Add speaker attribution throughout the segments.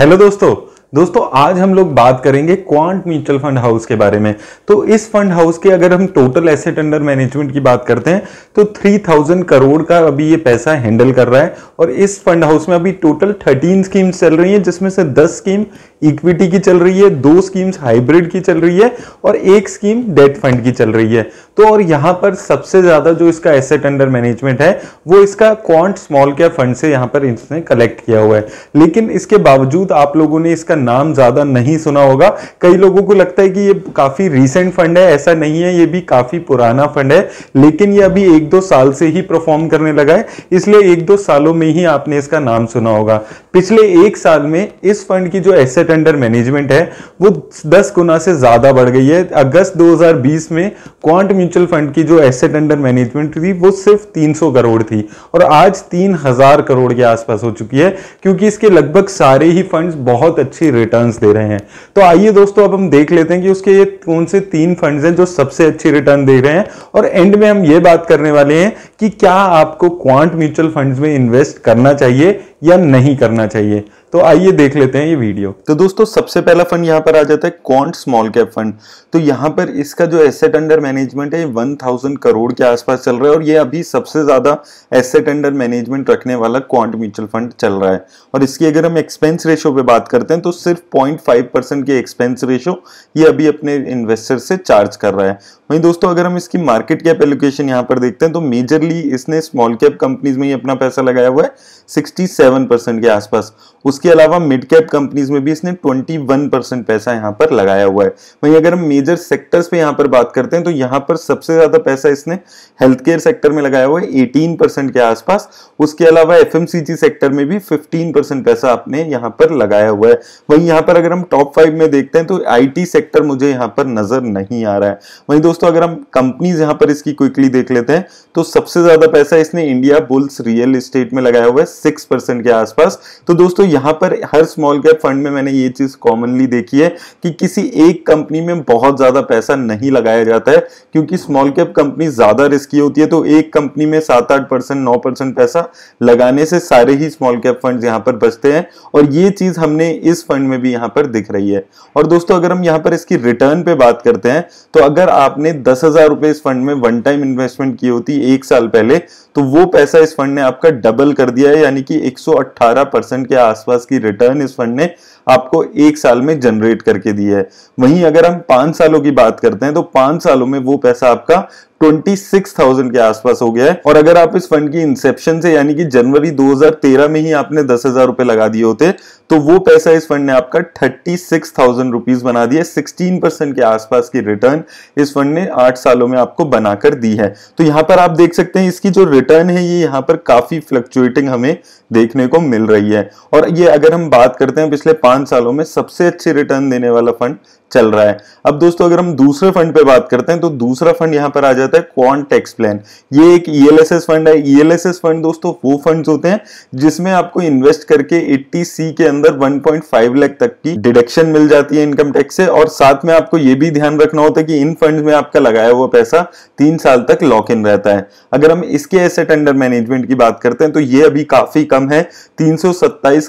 Speaker 1: hello दोस्तों दोस्तों आज हम लोग बात करेंगे क्वांट म्यूचुअल फंड हाउस के बारे में तो इस फंड हाउस के अगर हम टोटल एसेट अंडर मैनेजमेंट की बात करते हैं तो 3000 करोड़ का अभी ये पैसा हैंडल कर रहा है और इस फंड हाउस में अभी टोटल 13 स्कीम्स चल रही हैं जिसमें से 10 स्कीम इक्विटी की चल रही है दो स्कीम्स हाइब्रिड की चल रही है और एक स्कीम डेट फंड की चल रही है तो और यहाँ पर सबसे ज़्यादा जो इसका एसेट अंडर मैनेजमेंट है वो इसका क्वांट स्मॉल कैप फंड से यहाँ पर इसने कलेक्ट किया हुआ है लेकिन इसके बावजूद आप लोगों ने इसका नाम ज़्यादा नहीं सुना होगा कई लोगों को लगता है कि ये काफ़ी रिसेंट फंड है ऐसा नहीं है ये भी काफ़ी पुराना फंड है लेकिन ये अभी एक दो साल से ही परफॉर्म करने लगा है इसलिए एक दो सालों में ही आपने इसका नाम सुना होगा पिछले एक साल में इस फंड की जो एसेट एसेट अंडर मैनेजमेंट है वो 10 गुना से ज़्यादा बढ़ गई है अगस्त 2020 में क्वांट म्यूचुअल फंड की जो एसेट अंडर मैनेजमेंट थी वो सिर्फ 300 करोड़ थी और आज 3000 करोड़ के आसपास हो चुकी है क्योंकि इसके लगभग सारे ही फंड्स बहुत अच्छी रिटर्न्स दे रहे हैं तो आइए दोस्तों अब हम देख लेते हैं कि उसके ये कौन से तीन फंड्स हैं जो सबसे अच्छी रिटर्न दे रहे हैं और एंड में हम ये बात करने वाले हैं कि क्या आपको क्वांट म्यूचुअल फंड्स में इन्वेस्ट करना चाहिए या नहीं करना चाहिए तो आइए देख लेते हैं ये वीडियो तो दोस्तों सबसे पहला फंड यहाँ पर आ जाता है क्वांट स्मॉल कैप फंड तो यहाँ पर इसका जो एसेट अंडर मैनेजमेंट है वन थाउजेंड करोड़ के आसपास चल रहा है और ये अभी सबसे ज्यादा एसेट अंडर मैनेजमेंट रखने वाला क्वांट म्यूचुअल फंड चल रहा है और इसकी अगर हम एक्सपेंस रेशो पे बात करते हैं तो सिर्फ पॉइंट फाइव परसेंट के एक्सपेंस रेशो ये अभी अपने इन्वेस्टर से चार्ज कर रहा है वहीं दोस्तों अगर हम इसकी मार्केट कैप एलोकेशन यहाँ पर देखते हैं तो मेजरली इसने स्मॉल कैप कंपनीज में ही अपना पैसा लगाया हुआ है सिक्सटी सेवन परसेंट के आसपास उस उसके अलावा मिड कैप कंपनीज में भी इसने 21 परसेंट पैसा यहां पर लगाया हुआ है वहीं अगर हम मेजर सेक्टर्स पे यहां पर बात करते हैं तो यहां पर सबसे ज्यादा पैसा इसने हेल्थ केयर सेक्टर में लगाया हुआ है 18% परसेंट के आसपास उसके अलावा एफ सेक्टर में भी फिफ्टीन पैसा आपने यहां पर लगाया हुआ है वहीं यहां पर अगर हम टॉप फाइव में देखते हैं तो आई सेक्टर मुझे यहां पर नजर नहीं आ रहा है वहीं दोस्तों अगर हम कंपनीज यहां पर इसकी क्विकली देख लेते हैं तो सबसे ज्यादा पैसा इसने इंडिया बुल्स रियल इस्टेट में लगाया हुआ है सिक्स परसेंट के आसपास तो दोस्तों यहाँ यहां पर हर स्मॉल कैप फंड में मैंने ये चीज़ कॉमनली देखी है कि किसी एक कंपनी में बहुत ज़्यादा पैसा नहीं लगाया जाता है क्योंकि स्मॉल कैप कंपनी ज़्यादा रिस्की होती है तो एक कंपनी में सात आठ परसेंट नौ परसेंट पैसा लगाने से सारे ही स्मॉल कैप फंड यहां पर बचते हैं और ये चीज़ हमने इस फंड में भी यहां पर दिख रही है और दोस्तों अगर हम यहां पर इसकी रिटर्न पे बात करते हैं तो अगर आपने दस हज़ार रुपए इस फंड में वन टाइम इन्वेस्टमेंट की होती एक साल पहले तो वो पैसा इस फंड ने आपका डबल कर दिया है यानी कि 118 के आसपास पास की रिटर्न इस फंड ने आपको एक साल में जनरेट करके दिया है वहीं अगर हम पांच सालों की बात करते हैं तो पांच सालों में वो पैसा आपका 26,000 के आसपास हो गया है और अगर आप इस फंड की इंसेप्शन से यानी कि जनवरी 2013 में ही आपने दस हजार रुपए लगा दिए होते तो वो पैसा इस फंड ने आपका 36,000 रुपीस बना दिया 16 परसेंट के आसपास की रिटर्न इस फंड ने आठ सालों में आपको बनाकर दी है तो यहाँ पर आप देख सकते हैं इसकी जो रिटर्न है ये यहाँ पर काफी फ्लक्चुएटिंग हमें देखने को मिल रही है और ये अगर हम बात करते हैं पिछले पांच पांच सालों में सबसे अच्छे रिटर्न देने वाला फंड चल रहा है अब दोस्तों अगर हम दूसरे फंड पे बात करते हैं तो दूसरा फंड यहां पर आ जाता है क्वान प्लान ये एक ईएलएसएस e फंड है ईएलएसएस e फंड दोस्तों वो फंड्स होते हैं जिसमें आपको इन्वेस्ट करके 80 सी के अंदर 1.5 लाख तक की डिडक्शन मिल जाती है इनकम टैक्स से और साथ में आपको ये भी ध्यान रखना होता है कि इन फंड में आपका लगाया हुआ पैसा तीन साल तक लॉक इन रहता है अगर हम इसके एसेट अंडर मैनेजमेंट की बात करते हैं तो ये अभी काफी कम है तीन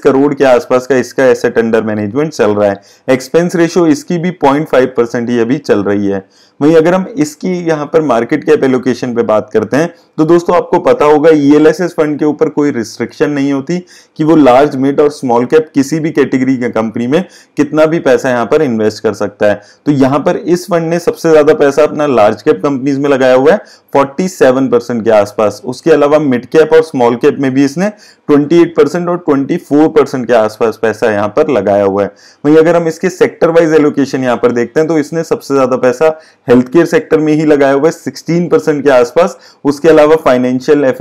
Speaker 1: करोड़ के आसपास का इसका एसेट अंडर मैनेजमेंट चल रहा है एक्सपेंस रेशियो इसकी भी भी 0.5 परसेंट ही अभी चल रही है वहीं अगर हम इसकी यहाँ पर मार्केट कैप एलोकेशन पे बात करते हैं तो दोस्तों आपको पता होगा ई e फंड के ऊपर कोई रिस्ट्रिक्शन नहीं होती कि वो लार्ज मिड और स्मॉल कैप किसी भी कैटेगरी के कंपनी में कितना भी पैसा यहाँ पर इन्वेस्ट कर सकता है तो यहाँ पर इस फंड ने सबसे ज्यादा पैसा अपना लार्ज कैप कंपनीज में लगाया हुआ है फोर्टी परसेंट के आसपास उसके अलावा मिड कैप और स्मॉल कैप में भी इसने ट्वेंटी परसेंट और ट्वेंटी परसेंट के आसपास पैसा यहाँ पर लगाया हुआ है वहीं अगर हम इसके सेक्टर वाइज एलोकेशन यहाँ पर देखते हैं तो इसने सबसे ज्यादा पैसा हेल्थ केयर सेक्टर में ही लगाया हुआ सिक्सटीन परसेंट के आसपास उसके अलावा फाइनेंशियल एफ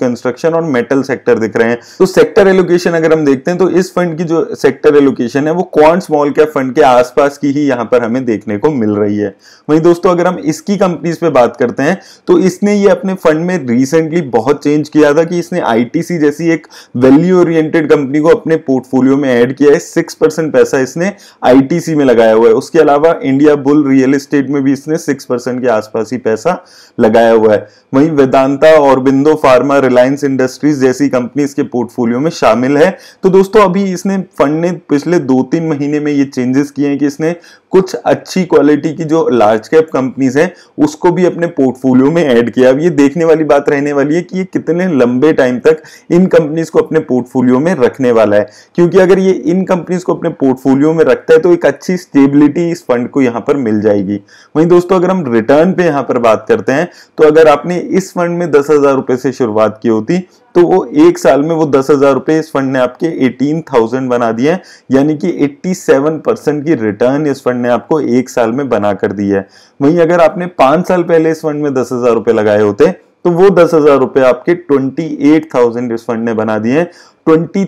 Speaker 1: कंस्ट्रक्शन और मेटल सेक्टर दिख रहे हैं तो सेक्टर एलोकेशन अगर हम देखते हैं तो इस फंड की जो सेक्टर एलोकेशन है वो कौन स्मॉल कैप फंड के आसपास की ही यहाँ पर हमें देखने को मिल रही है वहीं दोस्तों अगर हम इसकी कंपनीज पे बात करते हैं तो इसने ये अपने फंड में रिसेंटली बहुत चेंज किया था कि इसने आईटीसी जैसी एक वैल्यू ओरिएंटेड कंपनी को अपने पोर्टफोलियो में ऐड किया है सिक्स परसेंट पैसा इसने आईटीसी में लगाया हुआ है उसके अलावा इंडिया बुल रियल एस्टेट में भी इसने उसने सिक्स परसेंट के आसपास ही पैसा लगाया हुआ है वहीं वेदांता और बिंदो फार्मा रिलायंस इंडस्ट्रीज जैसी कंपनी इसके पोर्टफोलियो में शामिल है तो दोस्तों अभी इसने फंड ने पिछले दो तीन महीने में ये चेंजेस किए हैं कि इसने कुछ अच्छी क्वालिटी की जो लार्ज कैप कंपनीज हैं उसको भी अपने पोर्टफोलियो में ऐड किया अब ये देखने वाली बात रहने वाली है कि ये कितने लंबे टाइम तक इन कंपनीज को अपने पोर्टफोलियो में रखने वाला है क्योंकि अगर ये इन कंपनीज को अपने पोर्टफोलियो में रखता है तो एक अच्छी स्टेबिलिटी इस फंड को यहां पर मिल जाएगी वहीं दोस्तों दोस्तों अगर हम रिटर्न पे यहाँ पर बात करते हैं तो अगर आपने इस फंड में दस हजार रुपए से शुरुआत की होती तो वो एक साल में वो दस हजार रुपए इस फंड ने आपके एटीन थाउजेंड बना दिए यानी कि एट्टी सेवन परसेंट की रिटर्न इस फंड ने आपको एक साल में बना कर दी है वहीं अगर आपने पांच साल पहले इस फंड में दस हजार रुपए लगाए होते तो वो दस हजार रुपए आपके ट्वेंटी एट थाउजेंड इस फंड ने बना दिए 23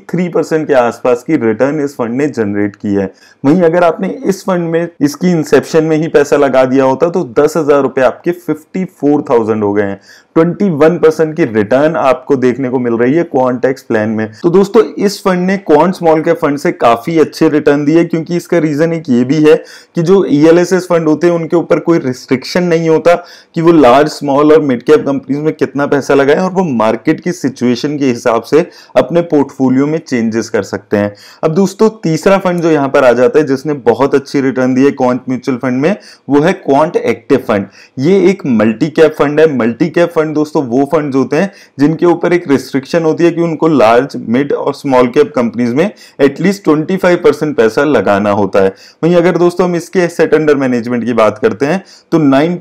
Speaker 1: के आसपास की रिटर्न इस फंड ने जनरेट की है वहीं अगर आपने इस फंड में इसकी इंसेप्शन में ही पैसा लगा दिया होता तो दस हजार रुपए आपके 54,000 हो गए हैं 21 परसेंट की रिटर्न आपको देखने को मिल रही है क्वांटेक्स प्लान में तो दोस्तों इस फंड ने क्वांट स्मॉल कैप फंड से काफी अच्छे रिटर्न दिए क्योंकि इसका रीजन एक ये भी है कि जो ई e फंड होते हैं उनके ऊपर कोई रिस्ट्रिक्शन नहीं होता कि वो लार्ज स्मॉल और मिड कैप कंपनीज में कितना पैसा लगाए और वो मार्केट की सिचुएशन के हिसाब से अपने पोर्ट पोर्टफोलियो में चेंजेस कर सकते हैं अब दोस्तों तीसरा फंड जो यहां पर आ जाता है जिसने बहुत अच्छी रिटर्न दी है क्वांट म्यूचुअल फंड में वो है क्वांट एक्टिव फंड ये एक मल्टी कैप फंड है मल्टी कैप फंड दोस्तों वो फंड होते हैं जिनके ऊपर एक रिस्ट्रिक्शन होती है कि उनको लार्ज मिड और स्मॉल कैप कंपनीज में एटलीस्ट ट्वेंटी पैसा लगाना होता है वहीं अगर दोस्तों हम इसके एसेट अंडर मैनेजमेंट की बात करते हैं तो नाइन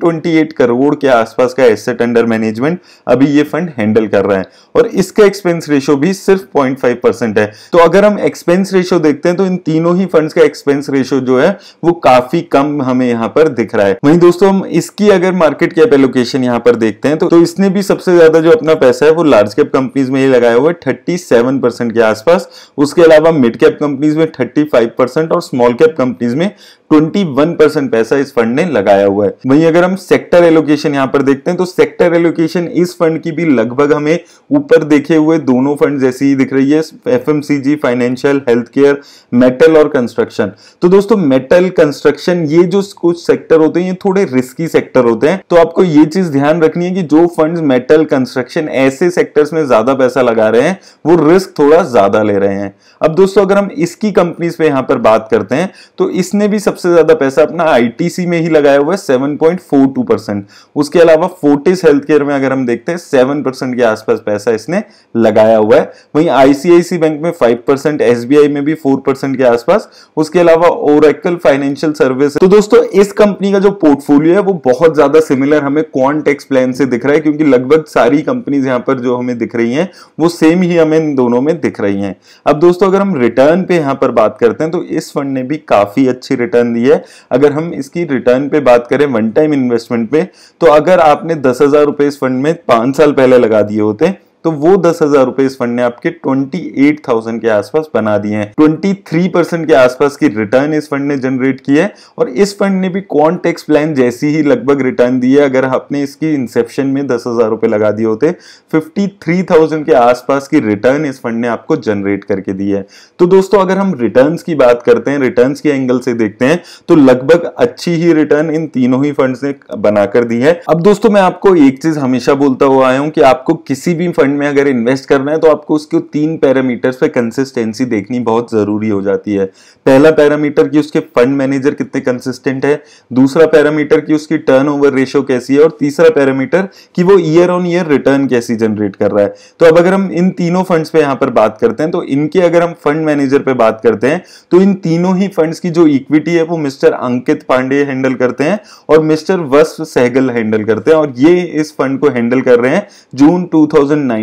Speaker 1: करोड़ के आसपास का एसेट अंडर मैनेजमेंट अभी ये फंड हैंडल कर रहा है और इसका एक्सपेंस रेशियो भी सिर्फ पॉइंट 0.5 परसेंट है तो अगर हम एक्सपेंस रेशियो देखते हैं तो इन तीनों ही फंड्स का एक्सपेंस रेशियो जो है वो काफी कम हमें यहाँ पर दिख रहा है वहीं दोस्तों हम इसकी अगर मार्केट कैप एलोकेशन यहाँ पर देखते हैं तो, तो इसने भी सबसे ज्यादा जो अपना पैसा है वो लार्ज कैप कंपनीज में ही लगाया हुआ है थर्टी के आसपास उसके अलावा मिड कैप कंपनीज में थर्टी और स्मॉल कैप कंपनीज में 21 परसेंट पैसा इस फंड ने लगाया हुआ है वहीं अगर हम सेक्टर एलोकेशन यहाँ पर देखते हैं तो सेक्टर एलोकेशन इस फंड की भी लगभग हमें ऊपर देखे हुए दोनों फंड जैसी ही दिख रही है F financial health care metal और कंस्ट्रक्शन तो दोस्तों मेटल कंस्ट्रक्शन ये जो कुछ सेक्टर होते हैं ये थोड़े रिस्की सेक्टर होते हैं तो आपको ये चीज ध्यान रखनी है कि जो फंड मेटल कंस्ट्रक्शन ऐसे सेक्टर्स में ज्यादा पैसा लगा रहे हैं वो रिस्क थोड़ा ज्यादा ले रहे हैं अब दोस्तों अगर हम इसकी कंपनीज पे यहां पर बात करते हैं तो इसने भी सबसे सबसे ज्यादा पैसा अपना आईटीसी में ही लगाया हुआ है seven point four two percent उसके अलावा फोर्टिस हेल्थ केयर में अगर हम देखते हैं सेवन परसेंट के आसपास पैसा इसने लगाया हुआ है वहीं आईसीआईसी बैंक में फाइव परसेंट एसबीआई में भी फोर परसेंट के आसपास उसके अलावा ओरकल फाइनेंशियल सर्विस तो दोस्तों इस कंपनी का जो पोर्टफोलियो है वो बहुत ज्यादा सिमिलर हमें क्वान टेक्स प्लान से दिख रहा है क्योंकि लगभग सारी कंपनीज यहाँ पर जो हमें दिख रही है वो सेम ही हमें दोनों में दिख रही है अब दोस्तों अगर हम रिटर्न पे यहां पर बात करते हैं तो इस फंड ने भी काफी अच्छी रिटर्न दी है अगर हम इसकी रिटर्न पे बात करें वन टाइम इन्वेस्टमेंट पे तो अगर आपने दस हजार रुपए इस फंड में पांच साल पहले लगा दिए होते तो वो दस हजार रुपए इस फंड ने आपके ट्वेंटी एट थाउजेंड के आसपास बना दिए हैं ट्वेंटी थ्री परसेंट के आसपास की रिटर्न इस फंड ने जनरेट की है और इस फंड ने भी कॉन टैक्स प्लान जैसी ही लगभग रिटर्न दी है अगर आपने इसकी इंसेप्शन में दस हजार रुपए लगा दिए होते फिफ्टी थ्री थाउजेंड के आसपास की रिटर्न इस फंड ने आपको जनरेट करके दी है तो दोस्तों अगर हम रिटर्न की बात करते हैं रिटर्न के एंगल से देखते हैं तो लगभग अच्छी ही रिटर्न इन तीनों ही फंड ने बनाकर दी है अब दोस्तों मैं आपको एक चीज हमेशा बोलता हुआ आया हूं कि आपको किसी भी फंड फंड में अगर इन्वेस्ट करना है तो आपको उसके तीन पैरामीटर्स पे कंसिस्टेंसी देखनी बहुत ज़रूरी हो जाती है पहला पैरामीटर कि उसके फंड मैनेजर कितने कंसिस्टेंट है दूसरा पैरामीटर कि उसकी टर्न ओवर रेशियो कैसी है और तीसरा पैरामीटर कि वो ईयर ऑन ईयर रिटर्न कैसी जनरेट कर रहा है तो अब अगर हम इन तीनों फंड्स पे यहां पर बात करते हैं तो इनके अगर हम फंड मैनेजर पे बात करते हैं तो इन तीनों ही फंड्स की जो इक्विटी है वो मिस्टर अंकित पांडे हैंडल करते हैं और मिस्टर वस्व सहगल हैंडल करते हैं और ये इस फंड को हैंडल कर रहे हैं जून टू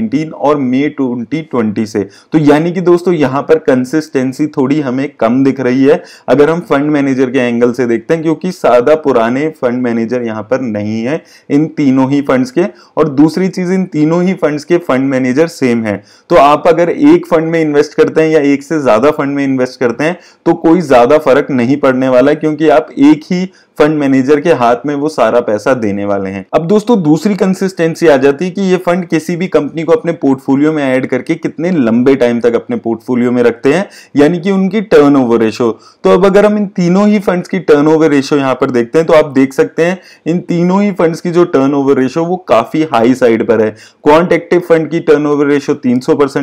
Speaker 1: 2019 और मई 2020 से तो यानी कि दोस्तों यहां पर कंसिस्टेंसी थोड़ी हमें कम दिख रही है अगर हम फंड मैनेजर के एंगल से देखते हैं क्योंकि सादा पुराने फंड मैनेजर यहां पर नहीं है इन तीनों ही फंड्स के और दूसरी चीज इन तीनों ही फंड्स के फंड मैनेजर सेम है तो आप अगर एक फंड में इन्वेस्ट करते हैं या एक से ज्यादा फंड में इन्वेस्ट करते हैं तो कोई ज्यादा फर्क नहीं पड़ने वाला है क्योंकि आप एक ही फंड मैनेजर के हाथ में वो सारा पैसा देने वाले हैं अब दोस्तों दूसरी कंसिस्टेंसी आ जाती है कि ये फंड किसी भी कंपनी को अपने पोर्टफोलियो में ऐड करके कितने लंबे टाइम तक अपने पोर्टफोलियो में रखते हैं यानी कि उनकी टर्नओवर रेशो तो अब अगर हम इन तीनों ही फंड्स की टर्नओवर रेशो यहाँ पर देखते हैं तो आप देख सकते हैं इन तीनों ही फंड्स की जो टर्नओवर रेशो वो काफी हाई साइड पर है क्वांट एक्टिव फंड की टर्नओवर रेशो तीन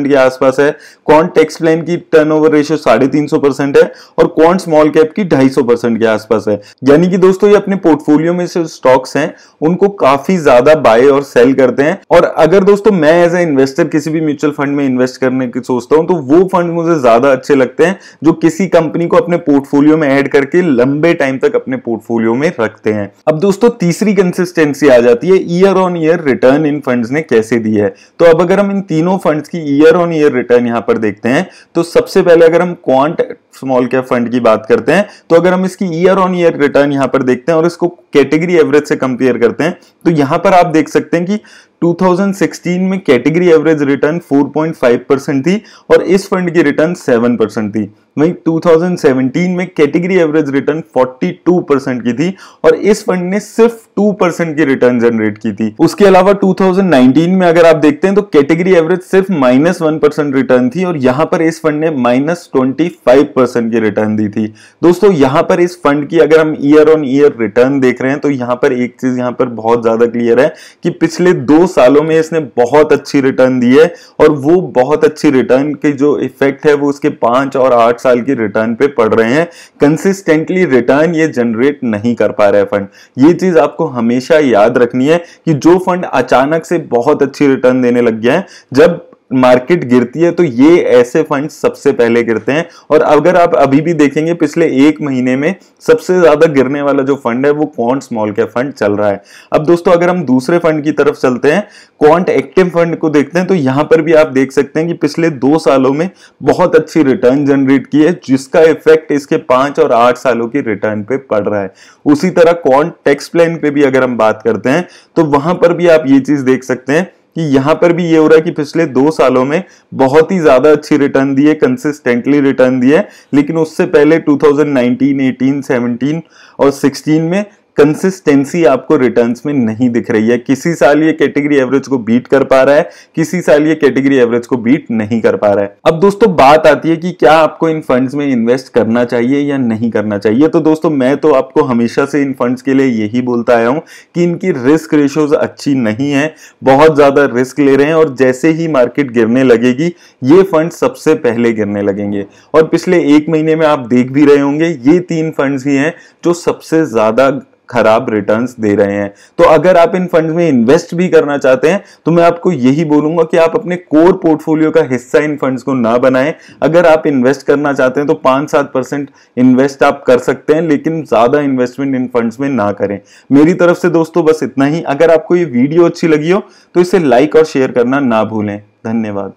Speaker 1: के आसपास है क्वांट टेक्स प्लान की टर्नओवर रेशो साढ़े है और क्वांट स्मॉल कैप की ढाई के आसपास है यानी कि दोस्तों ये अपने पोर्टफोलियो में जो स्टॉक्स हैं उनको काफी ज्यादा बाय और सेल करते हैं और अगर दोस्तों मैं एज ए इन्वेस्टर किसी भी म्यूचुअल फंड में इन्वेस्ट करने की सोचता हूं तो वो फंड मुझे ज्यादा अच्छे लगते हैं जो किसी कंपनी को अपने पोर्टफोलियो में एड करके लंबे टाइम तक अपने पोर्टफोलियो में रखते हैं अब दोस्तों तीसरी कंसिस्टेंसी आ जाती है ईयर ऑन ईयर रिटर्न इन फंड ने कैसे दी है तो अब अगर हम इन तीनों फंड की ईयर ऑन ईयर रिटर्न यहां पर देखते हैं तो सबसे पहले अगर हम क्वांट स्मॉल कैप फंड की बात करते हैं तो अगर हम इसकी ईयर ऑन ईयर रिटर्न यहां पर देखते हैं और इसको कैटेगरी एवरेज से कंपेयर करते हैं तो यहां पर आप देख सकते हैं कि 2016 में कैटेगरी एवरेज रिटर्न 4.5 परसेंट थी और इस फंड की रिटर्न 7 परसेंट थी वहीं 2017 में कैटेगरी एवरेज रिटर्न 42 परसेंट की थी और इस फंड ने सिर्फ टू परसेंट की रिटर्न जनरेट की थी उसके अलावा 2019 में अगर आप देखते हैं तो कैटेगरी एवरेज सिर्फ माइनस वन परसेंट रिटर्न थी और यहां पर इस फंड ने माइनस ट्वेंटी फाइव परसेंट की रिटर्न दी थी दोस्तों यहां पर इस फंड की अगर हम ईयर ऑन ईयर रिटर्न देख रहे हैं तो यहां पर एक चीज यहां पर बहुत ज्यादा क्लियर है कि पिछले दो सालों में इसने बहुत अच्छी रिटर्न दी है और वो बहुत अच्छी रिटर्न के जो इफेक्ट है वो उसके पांच और आठ साल की रिटर्न पे पड़ रहे हैं कंसिस्टेंटली रिटर्न ये जनरेट नहीं कर पा रहे फंड ये चीज आपको हमेशा याद रखनी है कि जो फंड अचानक से बहुत अच्छी रिटर्न देने लग गया है जब मार्केट गिरती है तो ये ऐसे फंड सबसे पहले गिरते हैं और अगर आप अभी भी देखेंगे पिछले एक महीने में सबसे ज्यादा गिरने वाला जो फंड है वो क्वांट स्मॉल कैप फंड चल रहा है अब दोस्तों अगर हम दूसरे फंड की तरफ चलते हैं क्वांट एक्टिव फंड को देखते हैं तो यहां पर भी आप देख सकते हैं कि पिछले दो सालों में बहुत अच्छी रिटर्न जनरेट की है जिसका इफेक्ट इसके पांच और आठ सालों की रिटर्न पे पड़ रहा है उसी तरह क्वांट टेक्स प्लान पे भी अगर हम बात करते हैं तो वहां पर भी आप ये चीज देख सकते हैं कि यहां पर भी ये हो रहा है कि पिछले दो सालों में बहुत ही ज्यादा अच्छी रिटर्न दिए कंसिस्टेंटली रिटर्न दिए लेकिन उससे पहले 2019, 18, 17 और 16 में कंसिस्टेंसी आपको रिटर्न्स में नहीं दिख रही है किसी साल ये कैटेगरी एवरेज को बीट कर पा रहा है किसी साल ये कैटेगरी एवरेज को बीट नहीं कर पा रहा है अब दोस्तों बात आती है कि क्या आपको इन फंड्स में इन्वेस्ट करना चाहिए या नहीं करना चाहिए तो दोस्तों मैं तो आपको हमेशा से इन फंड्स के लिए यही बोलता आया हूं कि इनकी रिस्क रेशियोज अच्छी नहीं है बहुत ज्यादा रिस्क ले रहे हैं और जैसे ही मार्केट गिरने लगेगी ये फंड सबसे पहले गिरने लगेंगे और पिछले एक महीने में आप देख भी रहे होंगे ये तीन फंड्स ही हैं जो सबसे ज्यादा खराब रिटर्न्स दे रहे हैं तो अगर आप इन फंड्स में इन्वेस्ट भी करना चाहते हैं तो मैं आपको यही बोलूंगा कि आप अपने कोर पोर्टफोलियो का हिस्सा इन फंड्स को ना बनाएं अगर आप इन्वेस्ट करना चाहते हैं तो पांच सात परसेंट इन्वेस्ट आप कर सकते हैं लेकिन ज्यादा इन्वेस्टमेंट इन फंड्स में ना करें मेरी तरफ से दोस्तों बस इतना ही अगर आपको ये वीडियो अच्छी लगी हो तो इसे लाइक और शेयर करना ना भूलें धन्यवाद